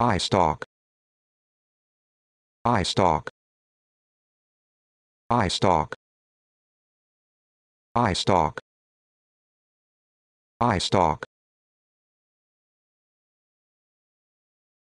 I stalk. I stalk. I stalk. I stalk. I stalk.